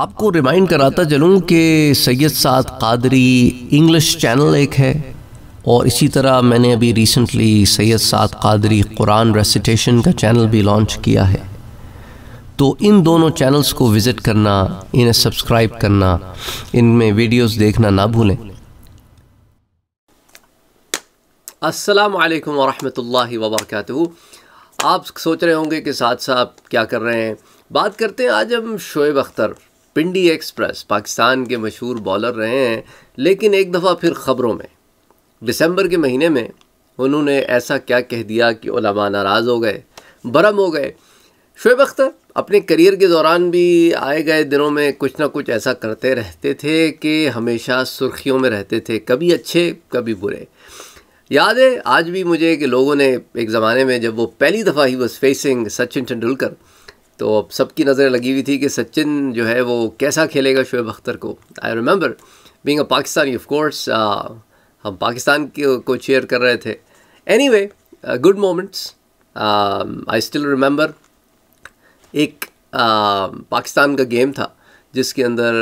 आपको रिमाइंड कराता चलूँ कि सैयद साद कादरी इंग्लिश चैनल एक है और इसी तरह मैंने अभी रिसेंटली सैयद साद कादरी कुरान रेसिटेशन का चैनल भी लॉन्च किया है तो इन दोनों चैनल्स को विज़िट करना इन्हें सब्सक्राइब करना इनमें वीडियोस देखना ना भूलें अस्सलाम वालेकुम वरहमतुल्लाहि आप सोच रहे होंगे कि साथ साहब क्या कर रहे हैं बात करते हैं आज हम शोएब अख्तर पिंडी एक्सप्रेस पाकिस्तान के मशहूर बॉलर रहे हैं लेकिन एक दफ़ा फिर ख़बरों में दिसंबर के महीने में उन्होंने ऐसा क्या कह दिया कि नाराज़ हो गए बरम हो गए शुएब अख्तर अपने करियर के दौरान भी आए गए दिनों में कुछ ना कुछ ऐसा करते रहते थे कि हमेशा सुर्खियों में रहते थे कभी अच्छे कभी बुरे याद है आज भी मुझे कि लोगों ने एक ज़माने में जब वो पहली दफ़ा ही वॉज फेसिंग सचिन तेंदुलकर तो अब सबकी नज़रें लगी हुई थी कि सचिन जो है वो कैसा खेलेगा शुएब अख्तर को I remember being a Pakistani of course हम पाकिस्तान को चेयर कर रहे थे anyway good moments I still remember एक आ, पाकिस्तान का गेम था जिसके अंदर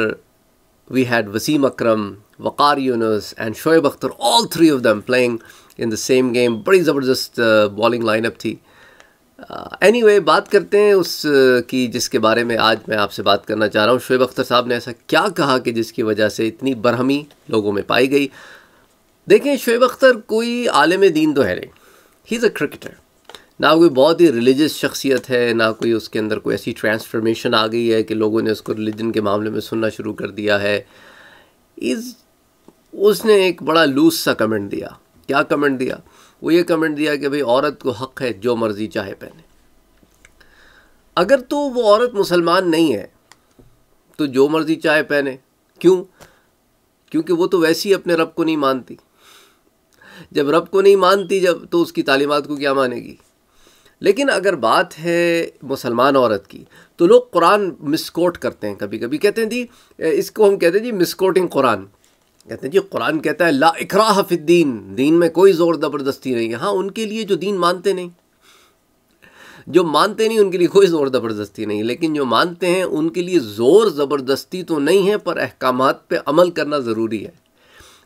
we had Wasim Akram Waqar Younis and Shoaib Akhtar all three of them playing in the same game बड़ी ज़बरदस्त बॉलिंग लाइनअप थी एनी uh, वे anyway, बात करते हैं उस uh, की जिसके बारे में आज मैं आपसे बात करना चाह रहा हूँ शुएब अख्तर साहब ने ऐसा क्या कहा कि जिसकी वजह से इतनी बरहमी लोगों में पाई गई देखें शुएब अख्तर कोई आलम दीन तो है नहीं ही इज़ अ क्रिकेटर ना कोई बहुत ही रिलीजियस शख्सियत है ना कोई उसके अंदर कोई ऐसी ट्रांसफॉर्मेशन आ गई है कि लोगों ने उसको रिलीजन के मामले में सुनना शुरू कर दिया है इस उसने एक बड़ा लूज सा कमेंट दिया क्या कमेंट दिया वो ये कमेंट दिया कि भाई औरत को हक़ है जो मर्ज़ी चाहे पहने अगर तो वो औरत मुसलमान नहीं है तो जो मर्ज़ी चाहे पहने क्यों क्योंकि वो तो वैसे ही अपने रब को नहीं मानती जब रब को नहीं मानती जब तो उसकी तालीमत को क्या मानेगी लेकिन अगर बात है मुसलमान औरत की तो लोग कुरान मिसकोट करते हैं कभी कभी कहते हैं जी इसको हम कहते हैं जी मिसकोटिंग कुरान कहते हैं जी कुरान कहता है ला इकरा हफिद्दीन दीन में कोई ज़ोर ज़बरदस्ती नहीं है हाँ उनके लिए जो दीन मानते नहीं जो मानते नहीं उनके लिए कोई ज़ोर ज़बरदस्ती नहीं लेकिन जो मानते हैं उनके लिए ज़ोर ज़बरदस्ती तो नहीं है पर अहकाम पर अमल करना ज़रूरी है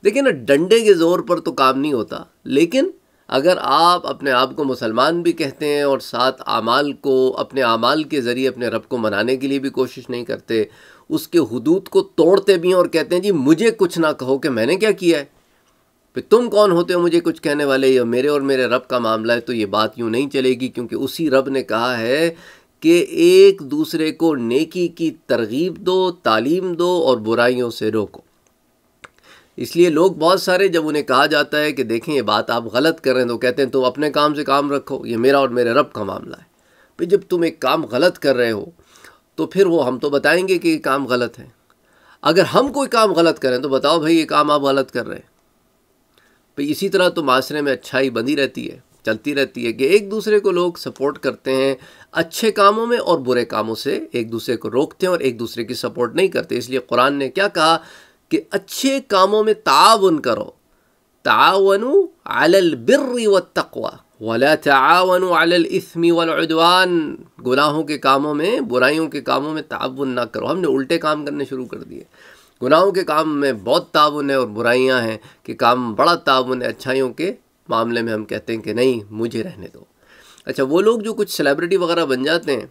लेकिन डंडे के ज़ोर पर तो काम नहीं होता लेकिन अगर आप अपने आप को मुसलमान भी कहते हैं और साथ आमाल को अपने आमाल के ज़रिए अपने रब को मनाने के लिए भी कोशिश नहीं करते उसके हदूद को तोड़ते भी हैं और कहते हैं जी मुझे कुछ ना कहो कि मैंने क्या किया है फिर तुम कौन होते हो मुझे कुछ कहने वाले या मेरे और मेरे रब का मामला है तो ये बात यूँ नहीं चलेगी क्योंकि उसी रब ने कहा है कि एक दूसरे को नेकी की तरगीब दो तालीम दो और बुराइयों से रोको इसलिए लोग बहुत सारे जब उन्हें कहा जाता है कि देखें ये बात आप गलत कर रहे हैं तो कहते हैं तुम तो अपने काम से काम रखो ये मेरा और मेरे रब का मामला है भाई जब तुम एक काम गलत कर रहे हो तो फिर वो हम तो बताएंगे कि ये काम गलत है अगर हम कोई काम गलत करें तो बताओ भाई ये काम आप गलत कर रहे हैं भाई तो इसी तरह तो माशरे में अच्छाई बनी रहती है चलती रहती है कि एक दूसरे को लोग सपोर्ट करते हैं अच्छे कामों में और बुरे कामों से एक दूसरे को रोकते हैं और एक दूसरे की सपोर्ट नहीं करते इसलिए कुरान ने क्या कहा कि अच्छे कामों में ताउन करो ताउनु अलल बिर व तकवा वला तावन अलल इसमी वलवान गुनाहों के कामों में बुराइयों के कामों में ताउन ना करो हमने उल्टे काम करने शुरू कर दिए गुनाहों के काम में बहुत ताउन है और बुराइयां हैं कि काम बड़ा ताउन है अच्छाइयों के मामले में हम कहते हैं कि नहीं मुझे रहने दो अच्छा वो लोग जो कुछ सेलिब्रिटी वगैरह बन जाते हैं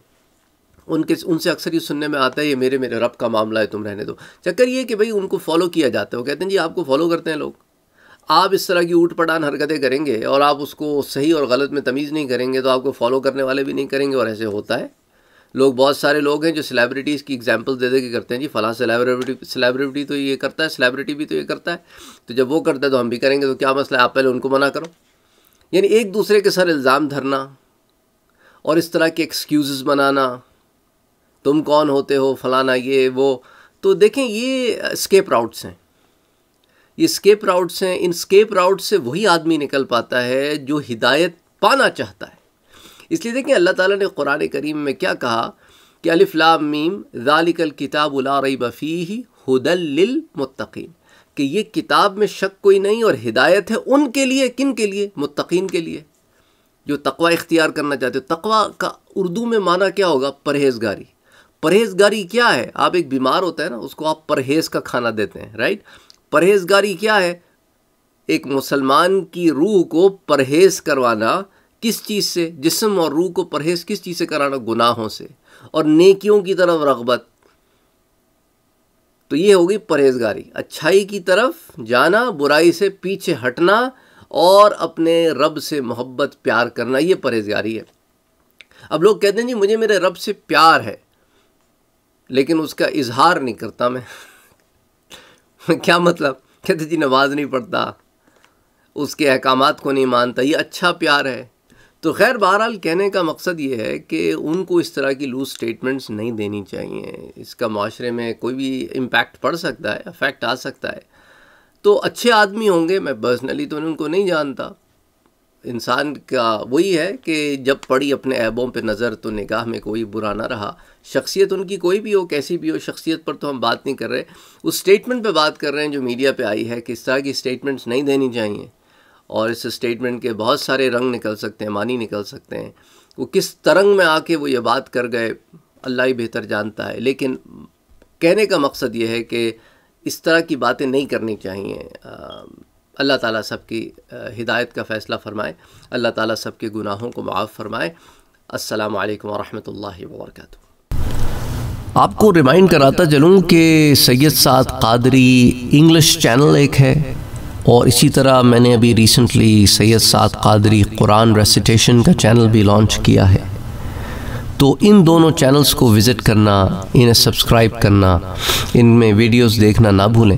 उनके उनसे अक्सर ये सुनने में आता है ये मेरे मेरे रब का मामला है तुम रहने दो चक्कर ये कि भाई उनको फॉलो किया जाता है वो कहते हैं जी आपको फॉलो करते हैं लोग आप इस तरह की ऊट पटान हरकतें करेंगे और आप उसको सही और गलत में तमीज़ नहीं करेंगे तो आपको फॉलो करने वाले भी नहीं करेंगे और ऐसे होता है लोग बहुत सारे लोग हैं जो सेलेब्रिटीज़ की एग्जाम्पल दे दे के करते हैं जी फ़लाँ सेलेब्रिटी सेलेब्रिटी तो ये करता है सेलेब्रिटी भी तो ये करता है तो जब वो करता है तो हम भी करेंगे तो क्या मसला है आप पहले उनको मना करो यानी एक दूसरे के सर इल्ज़ाम धरना और इस तरह के एक्सक्यूज़ बनाना तुम कौन होते हो फलाना ये वो तो देखें ये स्केप राउट्स हैं ये स्केप राउट्स हैं इन स्केप राउट से वही आदमी निकल पाता है जो हिदायत पाना चाहता है इसलिए देखें अल्लाह ताला ने कुरान करीम में क्या कहा कि अलिफ्ला मीम ज़ालिकल किताब उला रई बफ़ी हदल मुतकीन कि ये किताब में शक कोई नहीं और हिदायत है उनके लिए किन के लिए मुतकीन के लिए जो तकवा इख्तियार करना चाहते हो तकवा का उर्दू में माना क्या होगा परहेजगारी परहेजगारी क्या है आप एक बीमार होता है ना उसको आप परहेज का खाना देते हैं राइट परहेजगारी क्या है एक मुसलमान की रूह को परहेज करवाना किस चीज़ से जिसम और रूह को परहेज किस चीज़ से कराना गुनाहों से और नेकियों की तरफ रगबत तो ये होगी परहेजगारी अच्छाई की तरफ जाना बुराई से पीछे हटना और अपने रब से मोहब्बत प्यार करना ये परहेजगारी है अब लोग कहते हैं जी मुझे मेरे रब से प्यार है लेकिन उसका इजहार नहीं करता मैं क्या मतलब कहते जी नमाज नहीं पढ़ता उसके अहकाम को नहीं मानता ये अच्छा प्यार है तो खैर बहरहाल कहने का मकसद ये है कि उनको इस तरह की लूज स्टेटमेंट्स नहीं देनी चाहिए इसका माशरे में कोई भी इम्पैक्ट पड़ सकता है अफेक्ट आ सकता है तो अच्छे आदमी होंगे मैं पर्सनली तो उनको नहीं जानता इंसान का वही है कि जब पड़ी अपने ऐबों पे नज़र तो निगाह में कोई बुरा ना रहा शख्सियत उनकी कोई भी हो कैसी भी हो शख्सियत पर तो हम बात नहीं कर रहे उस स्टेटमेंट पे बात कर रहे हैं जो मीडिया पे आई है कि इस तरह की स्टेटमेंट्स नहीं देनी चाहिए और इस स्टेटमेंट के बहुत सारे रंग निकल सकते हैं मानी निकल सकते हैं वो किस तरंग में आके वो ये बात कर गए अल्लाह ही बेहतर जानता है लेकिन कहने का मकसद ये है कि इस तरह की बातें नहीं करनी चाहिए अल्लाह ताला सब की हिदायत का फ़ैसला फ़रमाए अल्लाह ताला सब के गुनाहों को माफ़ फ़रमाए अस्सलाम वालेकुम रहमतुल्लाहि व बरकातहू आपको रिमाइंड कराता चलूँ कि सैयद साद कादरी इंग्लिश चैनल एक है और इसी तरह मैंने अभी रिसेंटली सैयद साद कादरी कुरान रेसिटेशन का चैनल भी लॉन्च किया है तो इन दोनों चैनल्स को विज़िट करना इन्हें सब्सक्राइब करना इनमें वीडियोस देखना ना भूलें